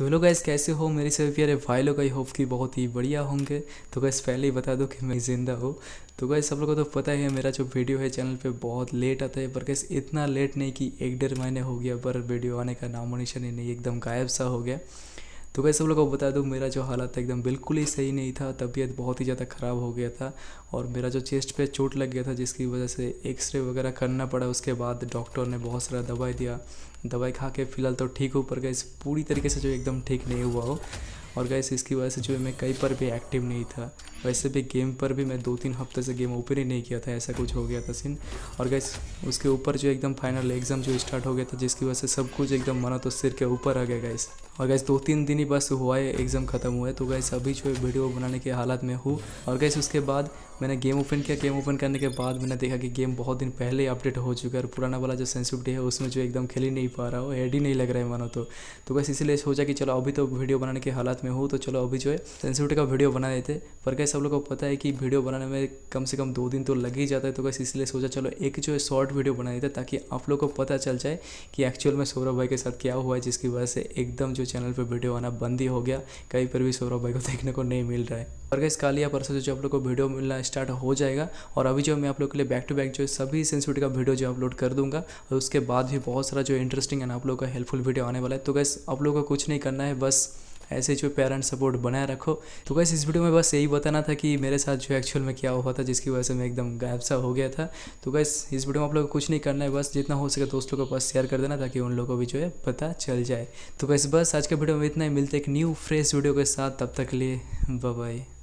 तो hello guys कैसे हो मेरी सभी प्यारे भाई लोग आई होप कि बहुत ही बढ़िया होंगे तो गैस पहले ही बता दो कि मैं ज़िंदा हूँ तो गैस सब लोगों को तो पता ही है मेरा जो वीडियो है चैनल पे बहुत लेट आता है पर गैस इतना लेट नहीं कि एक डेढ़ महीने हो गया पर वीडियो आने का नामोनिशन ही नहीं एकदम गायब सा हो गया तो वैसे सब लोगों को बता दूँ मेरा जो हालत है एकदम बिल्कुल ही सही नहीं था तबीयत बहुत ही ज़्यादा ख़राब हो गया था और मेरा जो चेस्ट पे चोट लग गया था जिसकी वजह से एक्सरे वगैरह करना पड़ा उसके बाद डॉक्टर ने बहुत सारा दवाई दिया दवाई खा के फ़िलहाल तो ठीक हो पर गए पूरी तरीके से जो एकदम ठीक नहीं हुआ हो और गैस इसकी वजह से जो मैं कहीं पर भी एक्टिव नहीं था वैसे भी गेम पर भी मैं दो तीन हफ्ते से गेम ओपन ही नहीं किया था ऐसा कुछ हो गया था सीन और गैस उसके ऊपर जो एकदम फाइनल एग्जाम जो स्टार्ट हो गया था जिसकी वजह से सब कुछ एकदम मना तो सिर के ऊपर आ गया गैस और गैस दो तीन दिन ही बस हुआ है एग्ज़ाम ख़त्म हुआ है तो गैस अभी जो वीडियो बनाने के हालात में हूँ और गैस उसके बाद मैंने गेम ओपन किया गेम ओपन करने के बाद मैंने देखा कि गेम बहुत दिन पहले ही अपडेट हो चुका है और पुराना वाला जो सेंसिव डे है उसमें जो एकदम खेल ही नहीं पा रहा हो हेड ही नहीं लग रहा है मानो तो तो बस इसीलिए सोचा कि चलो अभी तो वीडियो बनाने के हालात में हूँ तो चलो अभी जो है सेंसिव डे का वीडियो बना देते पर गैस गाइस आप लोगों को पता है कि वीडियो बनाने में कम से कम दो दिन तो लग ही जाता है तो गैस इसलिए सोचा चलो एक जो है शॉर्ट वीडियो बना देता ताकि आप लोग को पता चल जाए कि एक्चुअल में सौरभ भाई के साथ क्या हुआ है जिसकी वजह से एकदम जो चैनल पर वीडियो आना बंद ही हो गया कहीं पर भी सौरभ भाई को देखने को नहीं मिल रहा है और गैस कल या परसों जो आप लोग को वीडियो मिलना स्टार्ट हो जाएगा और अभी जो मैं आप लोग के लिए बैक टू बैक जो सभी सेंसिटिव का वीडियो जो अपलोड कर दूंगा और उसके बाद भी बहुत सारा जो इंटरेस्टिंग एंड आप लोग का हेल्पफुल वीडियो आने वाला है तो गैस आप लोग को कुछ नहीं करना है बस ऐसे जो पेरेंट सपोर्ट बनाए रखो तो वैसे इस वीडियो में बस यही बताना था कि मेरे साथ जो एक्चुअल में क्या हुआ था जिसकी वजह से मैं एकदम गायब सा हो गया था तो वैस इस वीडियो में आप लोग को कुछ नहीं करना है बस जितना हो सके दोस्तों के पास शेयर कर देना ताकि उन लोगों को भी जो है पता चल जाए तो वैसे बस आज के वीडियो में इतना ही मिलते एक न्यू फ्रेश वीडियो के साथ तब तक लिए बाय